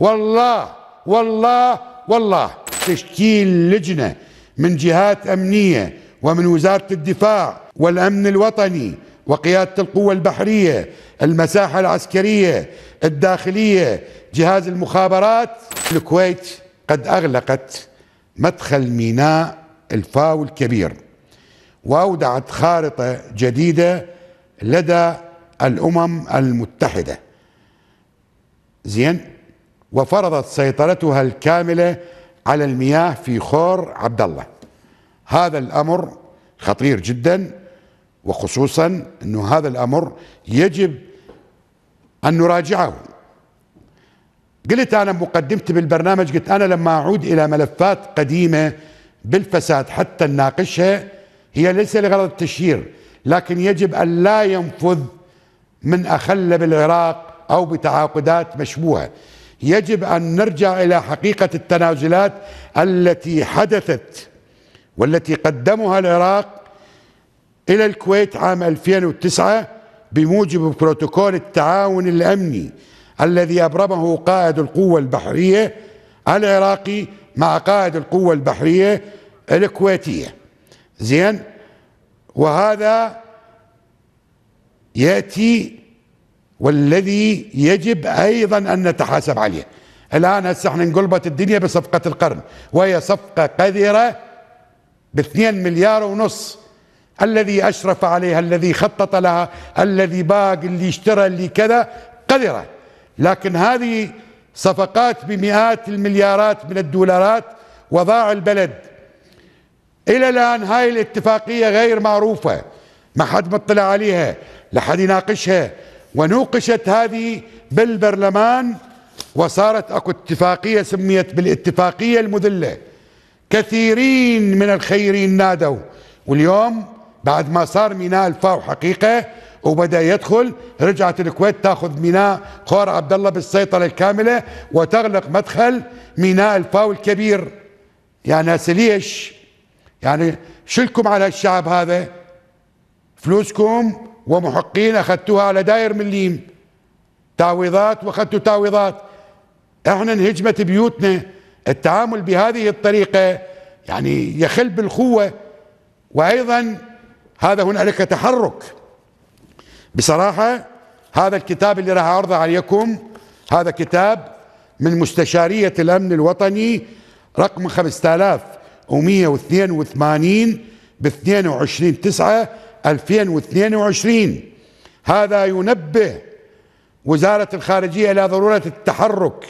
والله والله والله تشكيل لجنة من جهات أمنية ومن وزارة الدفاع والأمن الوطني وقيادة القوة البحرية المساحة العسكرية الداخلية جهاز المخابرات الكويت قد أغلقت مدخل ميناء الفاو الكبير وأودعت خارطة جديدة لدى الأمم المتحدة زين وفرضت سيطرتها الكاملة على المياه في خور عبد الله هذا الأمر خطير جدا وخصوصا أنه هذا الأمر يجب أن نراجعه قلت أنا مقدمتي بالبرنامج قلت أنا لما أعود إلى ملفات قديمة بالفساد حتى نناقشها هي ليس لغرض التشهير لكن يجب أن لا ينفذ من أخل بالعراق أو بتعاقدات مشبوهة يجب أن نرجع إلى حقيقة التنازلات التي حدثت والتي قدمها العراق إلى الكويت عام 2009 بموجب بروتوكول التعاون الأمني الذي أبرمه قائد القوة البحرية العراقي مع قائد القوة البحرية الكويتية زين وهذا يأتي والذي يجب ايضا ان نتحاسب عليه الان هسه احنا انقلبت الدنيا بصفقه القرن وهي صفقه قذره باثنين مليار ونص الذي اشرف عليها الذي خطط لها الذي باق اللي اشترى اللي كذا قذره لكن هذه صفقات بمئات المليارات من الدولارات وضاع البلد الى الان هاي الاتفاقيه غير معروفه ما حد مطلع عليها لا حد يناقشها ونوقشت هذه بالبرلمان وصارت اكو اتفاقية سميت بالاتفاقية المذلة كثيرين من الخيرين نادوا واليوم بعد ما صار ميناء الفاو حقيقة وبدأ يدخل رجعت الكويت تاخذ ميناء خور عبد الله بالسيطرة الكاملة وتغلق مدخل ميناء الفاو الكبير يعني سليش ليش؟ يعني شلكم على الشعب هذا؟ فلوسكم ومحقين اخذتوها على داير من ليم تعويضات واخذتوا تعويضات احنا انهجمت بيوتنا التعامل بهذه الطريقة يعني يخل بالقوة وايضا هذا هنالك تحرك بصراحة هذا الكتاب اللي راح اعرضه عليكم هذا كتاب من مستشارية الامن الوطني رقم 5182 ب 22 9 2022 هذا ينبه وزارة الخارجية إلى ضرورة التحرك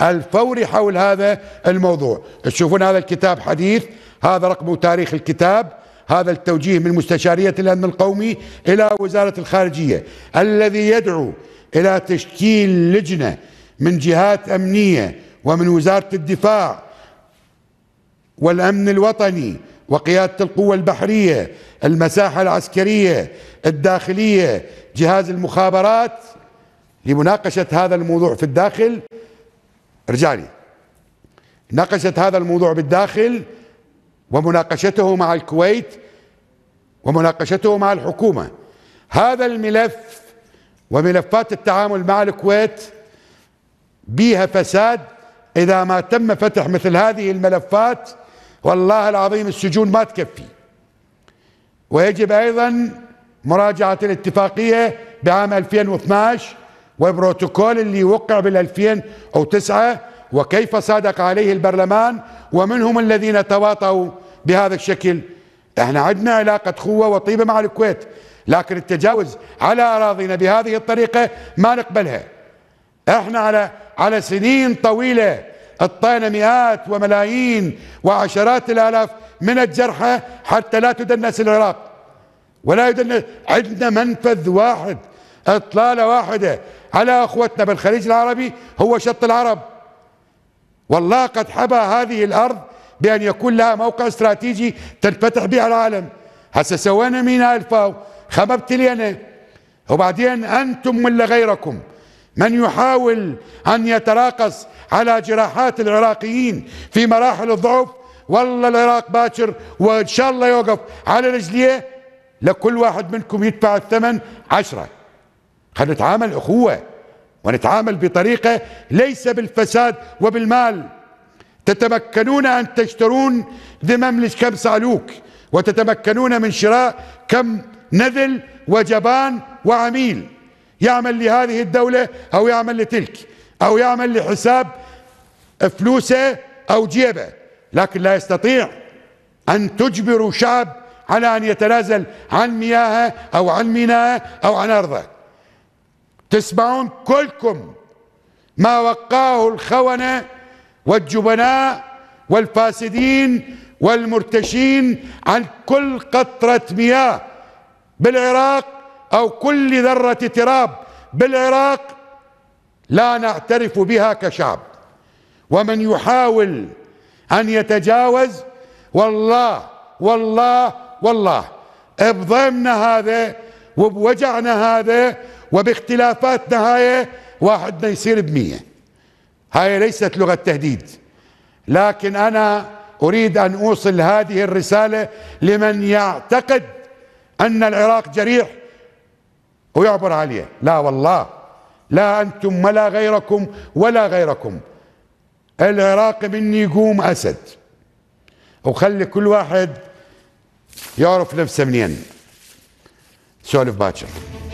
الفوري حول هذا الموضوع تشوفون هذا الكتاب حديث هذا رقم تاريخ الكتاب هذا التوجيه من مستشارية الأمن القومي إلى وزارة الخارجية الذي يدعو إلى تشكيل لجنة من جهات أمنية ومن وزارة الدفاع والأمن الوطني وقيادة القوة البحرية المساحة العسكرية الداخلية جهاز المخابرات لمناقشة هذا الموضوع في الداخل رجالي ناقشت هذا الموضوع بالداخل ومناقشته مع الكويت ومناقشته مع الحكومة هذا الملف وملفات التعامل مع الكويت بيها فساد إذا ما تم فتح مثل هذه الملفات والله العظيم السجون ما تكفي ويجب أيضا مراجعة الاتفاقية بعام 2012 والبروتوكول اللي وقع بال 2009 وكيف صادق عليه البرلمان ومنهم الذين تواطؤوا بهذا الشكل احنا عندنا علاقة خوة وطيبة مع الكويت لكن التجاوز على أراضينا بهذه الطريقة ما نقبلها احنا على على سنين طويلة اعطينا مئات وملايين وعشرات الالاف من الجرحى حتى لا تدنس العراق ولا يدنس عندنا منفذ واحد اطلاله واحده على اخوتنا بالخليج العربي هو شط العرب والله قد حبى هذه الارض بان يكون لها موقع استراتيجي تنفتح به العالم هسه سوينا ميناء الفاو خم لينا وبعدين انتم ولا غيركم من يحاول أن يتراقص على جراحات العراقيين في مراحل الضعف والله العراق باكر وإن شاء الله يوقف على رجليه لكل واحد منكم يدفع الثمن عشرة خلينا نتعامل أخوة ونتعامل بطريقة ليس بالفساد وبالمال تتمكنون أن تشترون ذمم كم سالوك وتتمكنون من شراء كم نذل وجبان وعميل يعمل لهذه الدولة أو يعمل لتلك أو يعمل لحساب فلوسه أو جيبه لكن لا يستطيع أن تجبروا شعب على أن يتنازل عن مياهه أو عن ميناءه أو عن أرضه تسمعون كلكم ما وقاه الخونة والجبناء والفاسدين والمرتشين عن كل قطرة مياه بالعراق أو كل ذرة تراب بالعراق لا نعترف بها كشعب ومن يحاول أن يتجاوز والله والله والله بضيمنا هذا وبوجعنا هذا وباختلافاتنا هاي واحدنا يصير بمية هاي ليست لغة تهديد لكن أنا أريد أن أوصل هذه الرسالة لمن يعتقد أن العراق جريح ويعبر عليه لا والله لا أنتم ولا غيركم ولا غيركم العراق مني يقوم أسد وخلي كل واحد يعرف نفسه منين سولف باكر